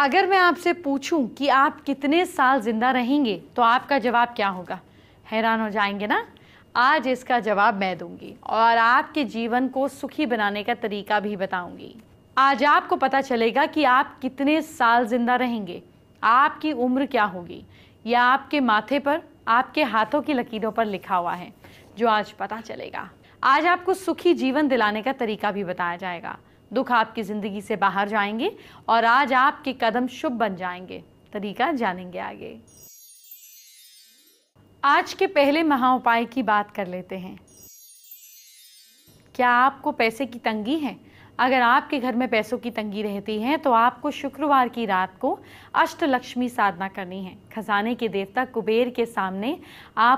अगर मैं आपसे पूछूं कि आप कितने साल ज़िंदा रहेंगे तो आपका जवाब क्या होगा हैरान हो जाएंगे ना आज इसका जवाब मैं दूंगी और आपके जीवन को सुखी बनाने का तरीका भी बताऊंगी आज आपको पता चलेगा कि आप कितने साल ज़िंदा रहेंगे आपकी उम्र क्या होगी या आपके माथे पर आपके हाथों की लकीरों पर लिखा हुआ है जो आज पता चलेगा आज आपको सुखी जीवन दिलाने का तरीका भी बताया जाएगा दुख आपकी ज़िंदगी से बाहर जाएंगे और आज आपके कदम शुभ बन जाएंगे तरीका जानेंगे आगे आज के पहले महा उपाय की बात कर लेते हैं क्या आपको पैसे की तंगी है अगर आपके घर में पैसों की तंगी रहती है तो आपको शुक्रवार की रात को अष्टलक्ष्मी साधना करनी है खजाने के देवता कुबेर के सामने आप